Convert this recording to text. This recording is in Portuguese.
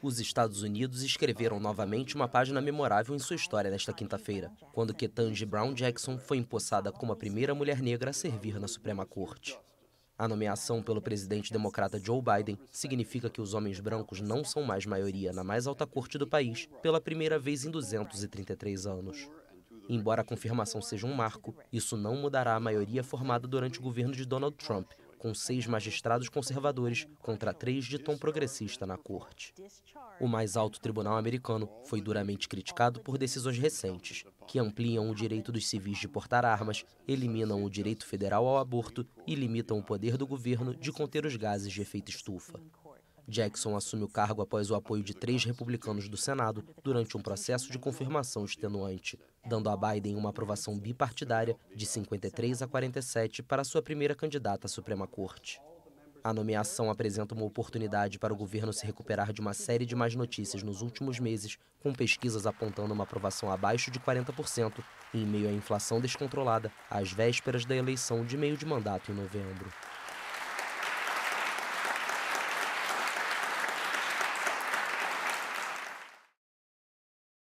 Os Estados Unidos escreveram novamente uma página memorável em sua história nesta quinta-feira, quando Ketanji Brown Jackson foi empossada como a primeira mulher negra a servir na Suprema Corte. A nomeação pelo presidente democrata Joe Biden significa que os homens brancos não são mais maioria na mais alta corte do país pela primeira vez em 233 anos. Embora a confirmação seja um marco, isso não mudará a maioria formada durante o governo de Donald Trump, com seis magistrados conservadores contra três de tom progressista na corte. O mais alto tribunal americano foi duramente criticado por decisões recentes, que ampliam o direito dos civis de portar armas, eliminam o direito federal ao aborto e limitam o poder do governo de conter os gases de efeito estufa. Jackson assume o cargo após o apoio de três republicanos do Senado durante um processo de confirmação extenuante, dando a Biden uma aprovação bipartidária de 53 a 47 para sua primeira candidata à Suprema Corte. A nomeação apresenta uma oportunidade para o governo se recuperar de uma série de más notícias nos últimos meses, com pesquisas apontando uma aprovação abaixo de 40%, em meio à inflação descontrolada, às vésperas da eleição de meio de mandato em novembro.